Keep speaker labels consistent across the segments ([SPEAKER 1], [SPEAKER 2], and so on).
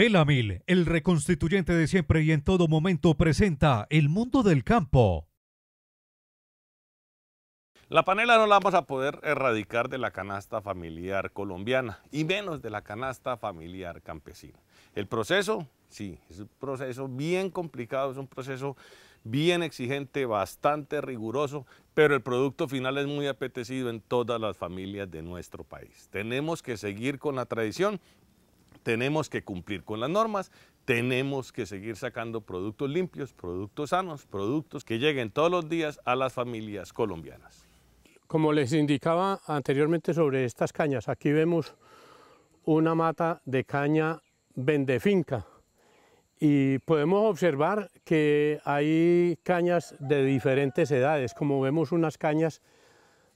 [SPEAKER 1] Belamil, el reconstituyente de siempre y en todo momento, presenta El Mundo del Campo.
[SPEAKER 2] La panela no la vamos a poder erradicar de la canasta familiar colombiana y menos de la canasta familiar campesina. El proceso, sí, es un proceso bien complicado, es un proceso bien exigente, bastante riguroso, pero el producto final es muy apetecido en todas las familias de nuestro país. Tenemos que seguir con la tradición tenemos que cumplir con las normas, tenemos que seguir sacando productos limpios, productos sanos, productos que lleguen todos los días a las familias colombianas.
[SPEAKER 3] Como les indicaba anteriormente sobre estas cañas, aquí vemos una mata de caña vendefinca y podemos observar que hay cañas de diferentes edades, como vemos unas cañas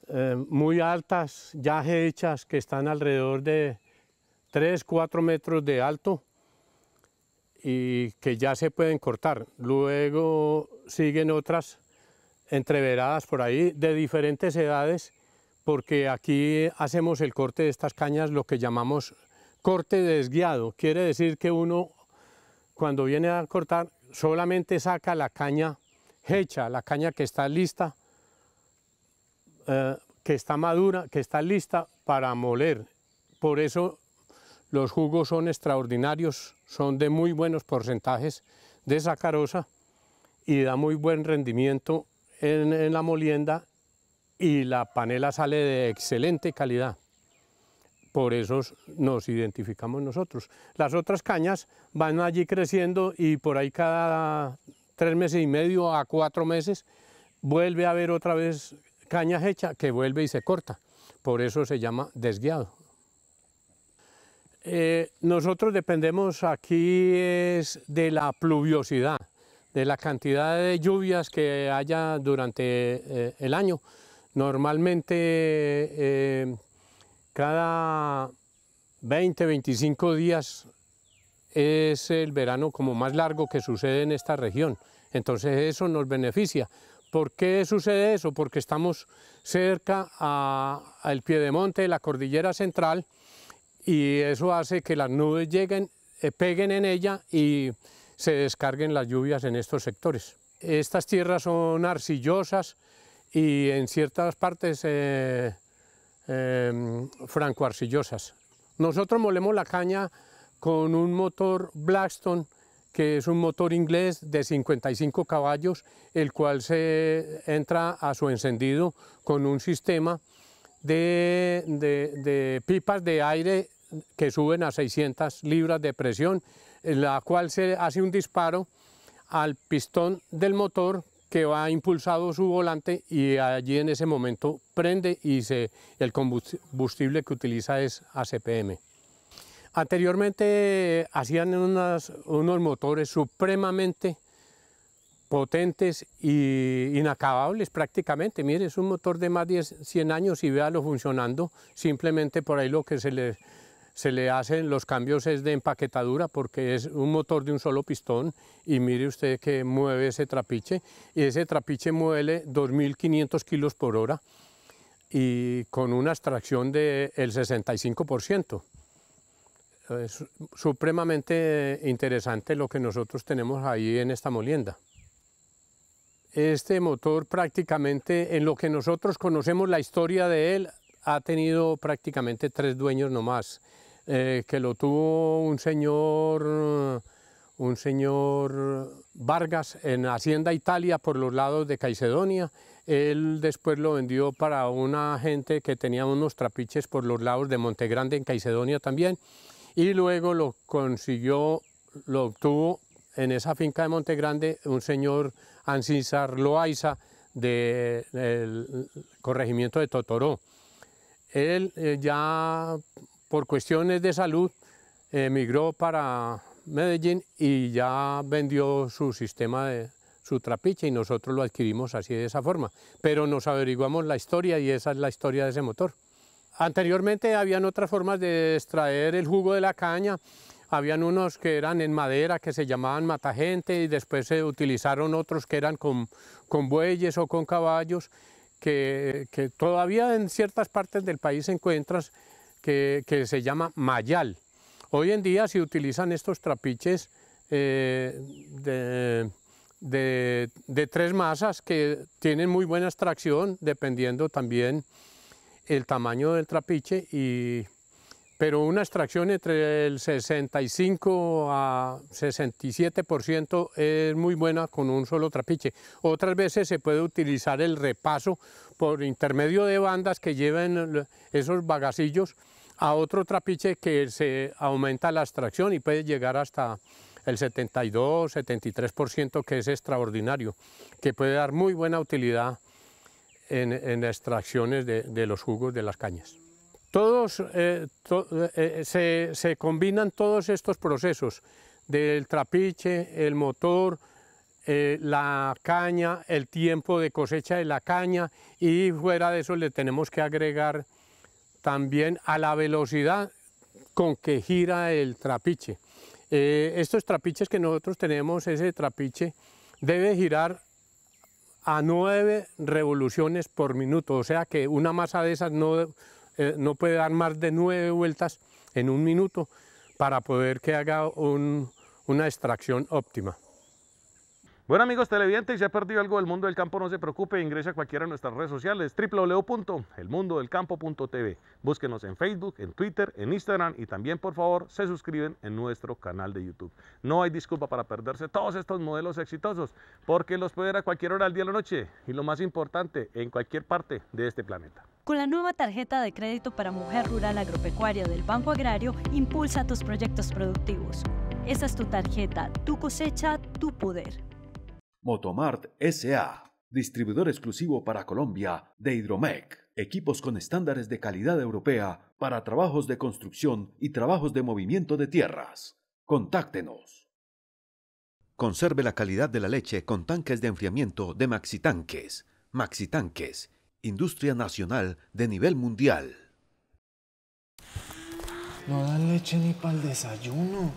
[SPEAKER 3] eh, muy altas, ya hechas, que están alrededor de 3, 4 metros de alto y que ya se pueden cortar. Luego siguen otras entreveradas por ahí de diferentes edades porque aquí hacemos el corte de estas cañas, lo que llamamos corte desguiado. Quiere decir que uno cuando viene a cortar solamente saca la caña hecha, la caña que está lista, eh, que está madura, que está lista para moler. Por eso los jugos son extraordinarios, son de muy buenos porcentajes de sacarosa y da muy buen rendimiento en, la molienda y la panela sale de excelente calidad. Por eso nos identificamos nosotros. Las otras cañas van allí creciendo y por ahí cada tres meses y medio a cuatro meses vuelve a haber otra vez caña hecha que vuelve y se corta. Por eso se llama desguiado. Eh, nosotros dependemos aquí de la pluviosidad, de la cantidad de lluvias que haya durante eh, el año. Normalmente eh, cada 20, 25 días es el verano como más largo que sucede en esta región. Entonces eso nos beneficia. ¿Por qué sucede eso? Porque estamos cerca al pie de monte, la cordillera central, y eso hace que las nubes lleguen, eh, peguen en ella y se descarguen las lluvias en estos sectores. Estas tierras son arcillosas y en ciertas partes eh, eh, francoarcillosas. Nosotros molemos la caña con un motor Blackstone, que es un motor inglés de 55 caballos, el cual se entra a su encendido con un sistema de pipas de aire que suben a 600 libras de presión, la cual se hace un disparo al pistón del motor que va impulsado su volante y allí en ese momento prende y se, el combustible que utiliza es ACPM. Anteriormente hacían unos motores supremamente potentes e inacabables prácticamente. Mire, es un motor de más de 100 años y véalo funcionando simplemente por ahí lo que se le se le hacen los cambios es de empaquetadura porque es un motor de un solo pistón y mire usted que mueve ese trapiche y ese trapiche muele 2.500 kilos por hora y con una extracción del 65%. Es supremamente interesante lo que nosotros tenemos ahí en esta molienda. Este motor prácticamente, en lo que nosotros conocemos la historia de él, ha tenido prácticamente tres dueños nomás. Eh, que lo tuvo un señor, un señor Vargas en Hacienda Italia por los lados de Caicedonia. Él después lo vendió para una gente que tenía unos trapiches por los lados de Montegrande en Caicedonia también. Y luego lo consiguió, lo obtuvo en esa finca de Montegrande un señor Ancinsar Loaiza del corregimiento de Totoró. Él eh, ya por cuestiones de salud emigró para Medellín y ya vendió su sistema de su trapiche y nosotros lo adquirimos así de esa forma. Pero nos averiguamos la historia y esa es la historia de ese motor. Anteriormente habían otras formas de extraer el jugo de la caña, habían unos que eran en madera que se llamaban matagente y después se utilizaron otros que eran con, bueyes o con caballos que, que todavía en ciertas partes del país encuentras que, se llama mayal. Hoy en día se utilizan estos trapiches eh, de, tres masas que tienen muy buena extracción dependiendo también el tamaño del trapiche, pero una extracción entre el 65 a 67% es muy buena con un solo trapiche. Otras veces se puede utilizar el repaso por intermedio de bandas que lleven esos bagacillos a otro trapiche que se aumenta la extracción y puede llegar hasta el 72, 73% que es extraordinario, que puede dar muy buena utilidad en, extracciones de, los jugos de las cañas. Todos eh, eh, eh, se, combinan todos estos procesos del trapiche, el motor, la caña, el tiempo de cosecha de la caña y fuera de eso le tenemos que agregar también a la velocidad con que gira el trapiche. Eh, estos trapiches que nosotros tenemos, ese trapiche debe girar a 9 revoluciones por minuto, o sea que una masa de esas no, eh, no puede dar más de 9 vueltas en un minuto para poder que haga una extracción óptima.
[SPEAKER 2] Bueno amigos televidentes, si ha perdido algo del mundo del campo, no se preocupe, ingrese a cualquiera de nuestras redes sociales, www.elmundodelcampo.tv. Búsquenos en Facebook, en Twitter, en Instagram y también por favor se suscriben en nuestro canal de YouTube. No hay disculpa para perderse todos estos modelos exitosos, porque los puede ver a cualquier hora del día o la noche y lo más importante, en cualquier parte de este planeta.
[SPEAKER 4] Con la nueva tarjeta de crédito para mujer rural agropecuaria del Banco Agrario, impulsa tus proyectos productivos. Esa es tu tarjeta, tu cosecha, tu poder.
[SPEAKER 1] Motomart SA, distribuidor exclusivo para Colombia de Hidromec, equipos con estándares de calidad europea para trabajos de construcción y trabajos de movimiento de tierras. Contáctenos. Conserve la calidad de la leche con tanques de enfriamiento de Maxitanques. Maxitanques, industria nacional de nivel mundial.
[SPEAKER 3] No dan leche ni para el desayuno.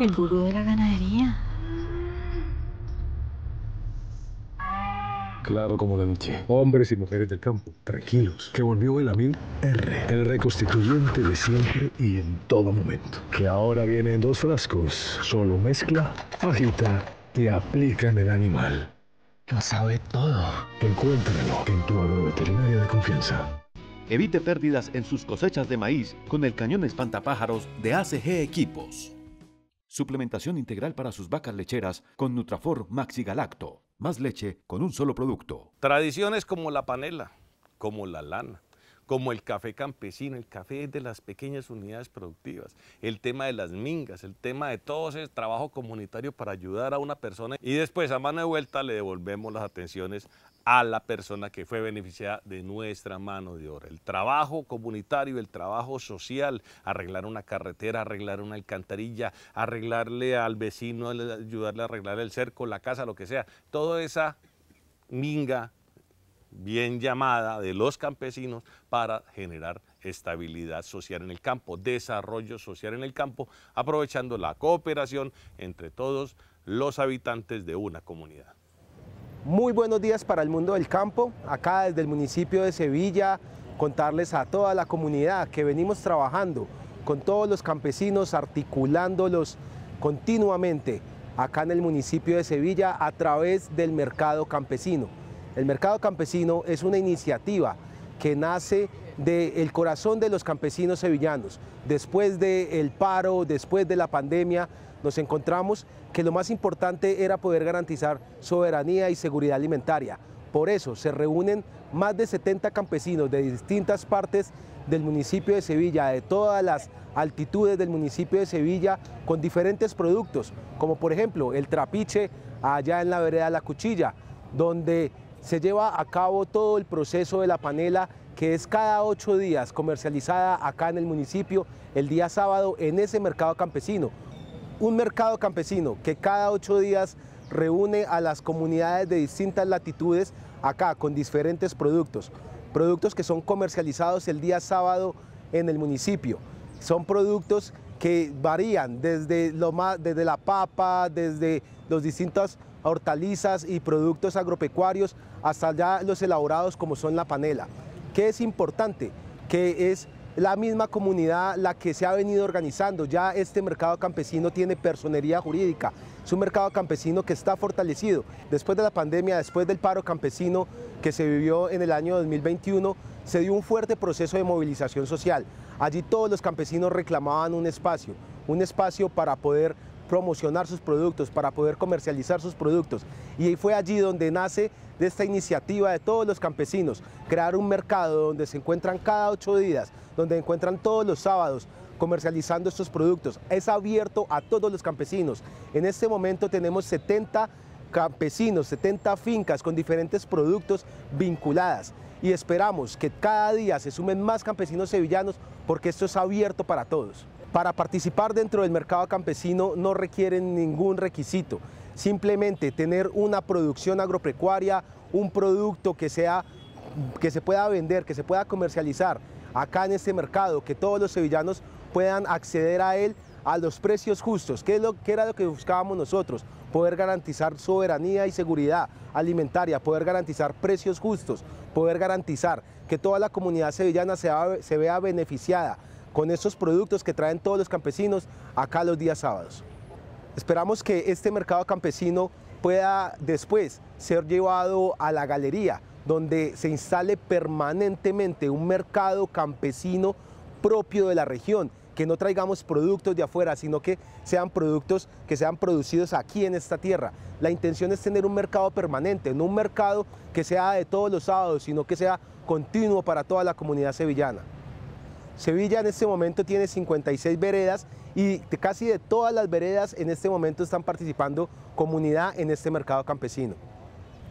[SPEAKER 5] El gurú de la ganadería.
[SPEAKER 2] Claro como de noche. Hombres y mujeres del
[SPEAKER 1] campo, tranquilos, que volvió el amigo R, el reconstituyente de siempre y en todo momento. Que ahora viene en dos frascos, solo mezcla, agita y aplica en el animal. Lo sabe todo. Encuéntralo en tu agroveterinaria
[SPEAKER 2] de confianza.
[SPEAKER 1] Evite pérdidas en sus cosechas de maíz con el cañón espantapájaros de ACG Equipos. Suplementación integral para sus vacas lecheras con Nutrafor Maxi Galacto. Más leche con un solo producto.
[SPEAKER 2] Tradiciones como la panela, como la lana, como el café campesino, el café de las pequeñas unidades productivas, el tema de las mingas, el tema de todo ese trabajo comunitario para ayudar a una persona y después a mano de vuelta le devolvemos las atenciones a la persona que fue beneficiada de nuestra mano de obra. El trabajo comunitario, el trabajo social, arreglar una carretera, arreglar una alcantarilla, arreglarle al vecino, ayudarle a arreglar el cerco, la casa, lo que sea. Toda esa minga bien llamada de los campesinos para generar estabilidad social en el campo, desarrollo social en el campo, aprovechando la cooperación entre todos los habitantes de una comunidad.
[SPEAKER 4] Muy buenos días para el mundo del campo, acá desde el municipio de Sevilla, contarles a toda la comunidad que venimos trabajando con todos los campesinos, articulándolos continuamente acá en el municipio de Sevilla a través del mercado campesino. El mercado campesino es una iniciativa que nace del corazón de los campesinos sevillanos. Después del paro, después de la pandemia, nos encontramos que lo más importante era poder garantizar soberanía y seguridad alimentaria. Por eso se reúnen más de 70 campesinos de distintas partes del municipio de Sevilla, de todas las altitudes del municipio de Sevilla, con diferentes productos, como por ejemplo el trapiche allá en la vereda La Cuchilla, donde se lleva a cabo todo el proceso de la panela que es cada ocho días comercializada acá en el municipio el día sábado en ese mercado campesino, un mercado campesino que cada ocho días reúne a las comunidades de distintas latitudes acá con diferentes productos, productos que son comercializados el día sábado en el municipio. Son productos que varían desde, lo más, desde la papa, desde los distintas hortalizas y productos agropecuarios hasta ya los elaborados como son la panela. ¿Qué es importante? Que es la misma comunidad la que se ha venido organizando. Ya este mercado campesino tiene personería jurídica. Es un mercado campesino que está fortalecido. Después de la pandemia, después del paro campesino que se vivió en el año 2021, se dio un fuerte proceso de movilización social. Allí todos los campesinos reclamaban un espacio, un espacio para poder promocionar sus productos, para poder comercializar sus productos. Y fue allí donde nace de esta iniciativa de todos los campesinos, crear un mercado donde se encuentran cada ocho días, donde encuentran todos los sábados comercializando estos productos. Es abierto a todos los campesinos. En este momento tenemos 70 campesinos, 70 fincas con diferentes productos vinculadas y esperamos que cada día se sumen más campesinos sevillanos porque esto es abierto para todos. Para participar dentro del mercado campesino no requieren ningún requisito, simplemente tener una producción agropecuaria, un producto que, sea, que se pueda vender, que se pueda comercializar acá en este mercado, que todos los sevillanos puedan acceder a él a los precios justos, que, era lo que buscábamos nosotros, poder garantizar soberanía y seguridad alimentaria, poder garantizar precios justos, poder garantizar que toda la comunidad sevillana se vea beneficiada con estos productos que traen todos los campesinos acá los días sábados. Esperamos que este mercado campesino pueda después ser llevado a la galería, donde se instale permanentemente un mercado campesino propio de la región, que no traigamos productos de afuera, sino que sean productos que sean producidos aquí en esta tierra. La intención es tener un mercado permanente, no un mercado que sea de todos los sábados, sino que sea continuo para toda la comunidad sevillana. Sevilla en este momento tiene 56 veredas y casi de todas las veredas en este momento están participando comunidad en este mercado campesino.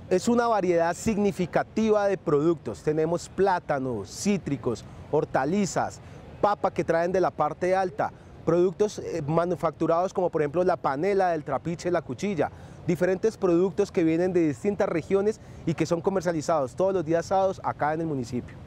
[SPEAKER 4] Es una variedad significativa de productos. Tenemos plátanos, cítricos, hortalizas, papa que traen de la parte alta, productos eh, manufacturados como por ejemplo la panela, el trapiche, la cuchilla, diferentes productos que vienen de distintas regiones y que son comercializados todos los días sábados acá en el municipio.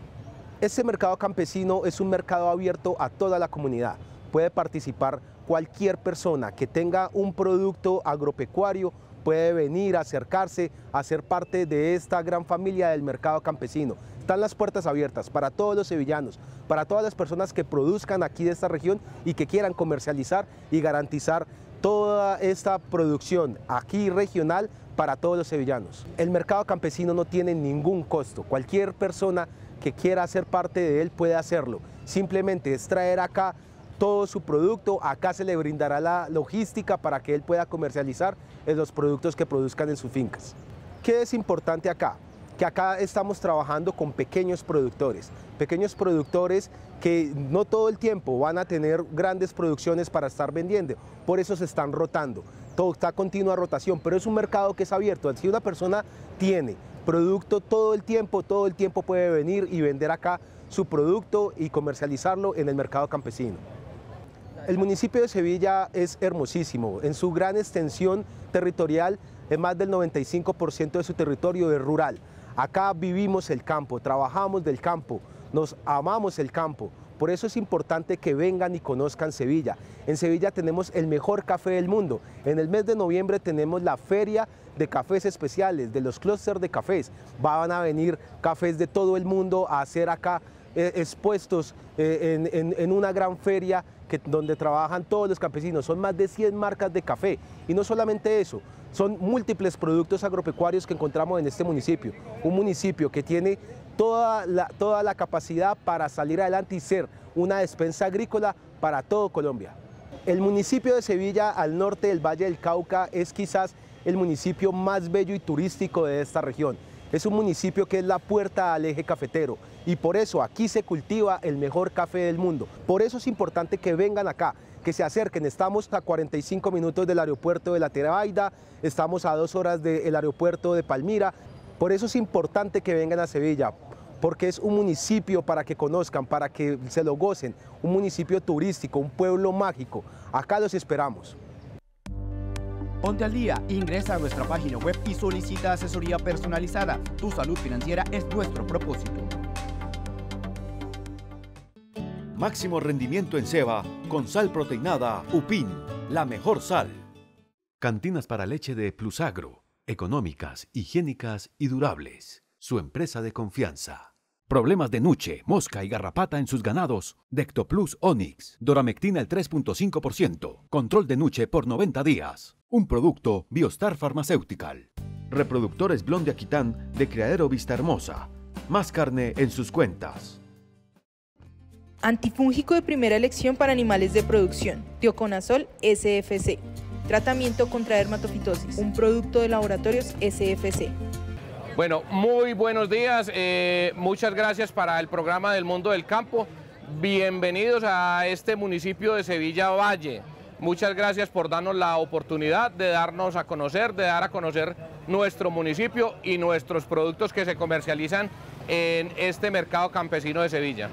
[SPEAKER 4] Este mercado campesino es un mercado abierto a toda la comunidad. Puede participar cualquier persona que tenga un producto agropecuario, puede venir, a acercarse, a ser parte de esta gran familia del mercado campesino. Están las puertas abiertas para todos los sevillanos, para todas las personas que produzcan aquí de esta región y que quieran comercializar y garantizar toda esta producción aquí regional para todos los sevillanos. El mercado campesino no tiene ningún costo. Cualquier persona que quiera ser parte de él puede hacerlo. Simplemente es traer acá todo su producto, acá se le brindará la logística para que él pueda comercializar los productos que produzcan en sus fincas. ¿Qué es importante acá? Que acá estamos trabajando con pequeños productores, pequeños productores que no todo el tiempo van a tener grandes producciones para estar vendiendo, por eso se están rotando, todo está continua rotación, pero es un mercado que es abierto, si una persona tiene producto todo el tiempo, todo el tiempo puede venir y vender acá su producto y comercializarlo en el mercado campesino. El municipio de Sevilla es hermosísimo. En su gran extensión territorial, en más del 95% de su territorio es rural. Acá vivimos el campo, trabajamos del campo, nos amamos el campo, por eso es importante que vengan y conozcan Sevilla. En Sevilla tenemos el mejor café del mundo. En el mes de noviembre tenemos la feria de cafés especiales, de los clústeres de cafés. Van a venir cafés de todo el mundo a hacer acá eh, expuestos eh, en, una gran feria que, donde trabajan todos los campesinos. Son más de 100 marcas de café. Y no solamente eso, son múltiples productos agropecuarios que encontramos en este municipio. Un municipio que tiene toda la, toda la capacidad para salir adelante y ser una despensa agrícola para todo Colombia. El municipio de Sevilla, al norte del Valle del Cauca, es quizás el municipio más bello y turístico de esta región. Es un municipio que es la puerta al eje cafetero y por eso aquí se cultiva el mejor café del mundo. Por eso es importante que vengan acá, que se acerquen. Estamos a 45 minutos del aeropuerto de La Terabaida, estamos a dos horas del aeropuerto de Palmira, por eso es importante que vengan a Sevilla, porque es un municipio para que conozcan, para que se lo gocen, un municipio turístico, un pueblo mágico. Acá los esperamos. Ponte al día, ingresa a nuestra página web y solicita asesoría personalizada. Tu salud financiera es nuestro propósito.
[SPEAKER 1] Máximo rendimiento en ceba con sal proteinada Upin, la mejor sal. Cantinas para leche de Plusagro económicas, higiénicas y durables. Su empresa de confianza. Problemas de nuche, mosca y garrapata en sus ganados. Dectoplus Onyx. Doramectina el 3.5%. Control de nuche por 90 días. Un producto Biostar Pharmaceutical. Reproductores Blonde Aquitán de Criadero Vista Hermosa. Más carne en sus cuentas.
[SPEAKER 4] Antifúngico de primera elección para animales de producción. Tioconazol SFC. Tratamiento contra dermatofitosis, un producto de laboratorios SFC.
[SPEAKER 5] Bueno, muy buenos días. Eh, muchas gracias para el programa del Mundo del Campo. Bienvenidos a este municipio de Sevilla Valle. Muchas gracias por darnos la oportunidad de darnos a conocer, de dar a conocer nuestro municipio y nuestros productos que se comercializan en este mercado campesino de Sevilla.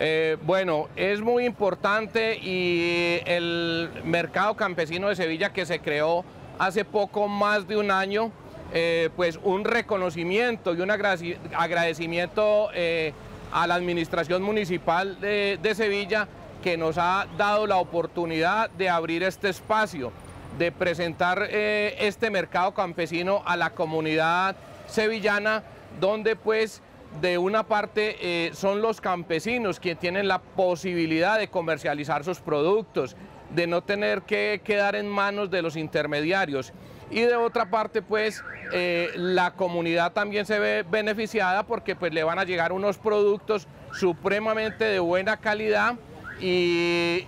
[SPEAKER 5] Eh, bueno, es muy importante y el mercado campesino de Sevilla que se creó hace poco más de un año, eh, pues un reconocimiento y un agradecimiento eh, a la administración municipal de, Sevilla que nos ha dado la oportunidad de abrir este espacio, de presentar este mercado campesino a la comunidad sevillana, donde pues de una parte eh, son los campesinos quienes tienen la posibilidad de comercializar sus productos, de no tener que quedar en manos de los intermediarios. Y de otra parte, pues, eh, la comunidad también se ve beneficiada porque pues, le van a llegar unos productos supremamente de buena calidad y,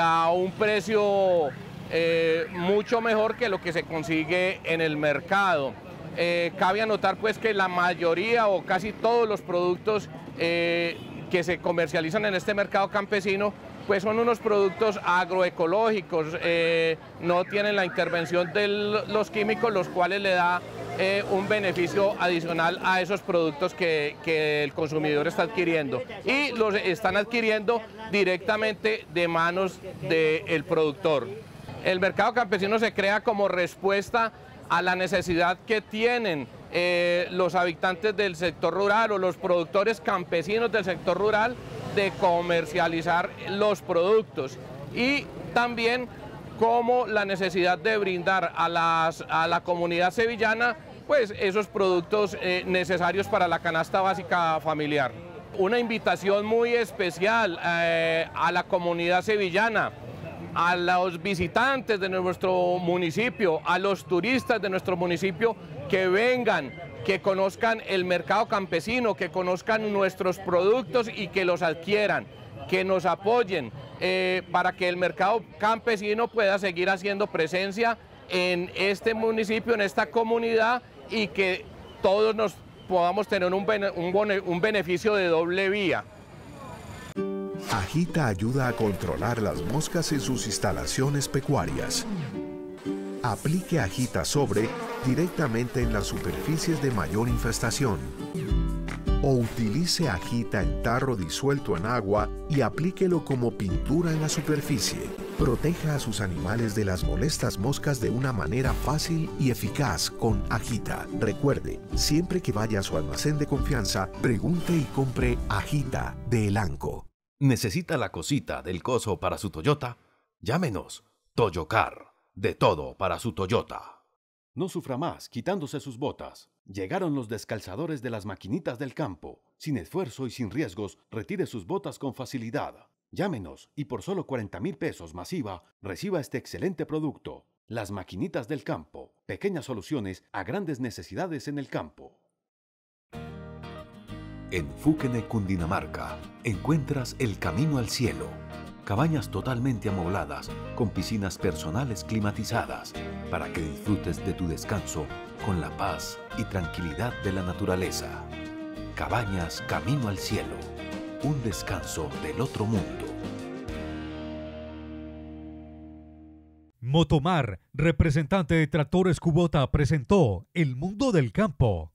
[SPEAKER 5] a un precio eh, mucho mejor que lo que se consigue en el mercado. Eh, cabe anotar pues que la mayoría o casi todos los productos eh, que se comercializan en este mercado campesino pues son unos productos agroecológicos, eh, no tienen la intervención de los químicos, los cuales le da un beneficio adicional a esos productos que, el consumidor está adquiriendo. Y los están adquiriendo directamente de manos del productor. El mercado campesino se crea como respuesta a la necesidad que tienen eh, los habitantes del sector rural o los productores campesinos del sector rural de comercializar los productos y también como la necesidad de brindar a, las, la comunidad sevillana pues esos productos eh, necesarios para la canasta básica familiar. Una invitación muy especial eh, a la comunidad sevillana a los visitantes de nuestro municipio, a los turistas de nuestro municipio que vengan, que conozcan el mercado campesino, que conozcan nuestros productos y que los adquieran, que nos apoyen eh, para que el mercado campesino pueda seguir haciendo presencia en este municipio, en esta comunidad y que todos nos podamos tener un beneficio de doble vía.
[SPEAKER 1] Agita ayuda a controlar las moscas en sus instalaciones pecuarias. Aplique Agita sobre directamente en las superficies de mayor infestación. O utilice Agita en tarro disuelto en agua y aplíquelo como pintura en la superficie. Proteja a sus animales de las molestas moscas de una manera fácil y eficaz con Agita. Recuerde, siempre que vaya a su almacén de confianza, pregunte y compre Agita de Elanco. ¿Necesita la cosita del coso para su Toyota? Llámenos. Toyocar. De todo para su Toyota. No sufra más quitándose sus botas. Llegaron los descalzadores de las maquinitas del campo. Sin esfuerzo y sin riesgos, retire sus botas con facilidad. Llámenos y por solo 40 mil pesos masiva, reciba este excelente producto. Las maquinitas del campo. Pequeñas soluciones a grandes necesidades en el campo. En Fúquene, Cundinamarca, encuentras El Camino al Cielo. Cabañas totalmente amobladas, con piscinas personales climatizadas, para que disfrutes de tu descanso con la paz y tranquilidad de la naturaleza. Cabañas Camino al Cielo, un descanso del otro mundo. Motomar, representante de Tractores Cubota, presentó El Mundo del Campo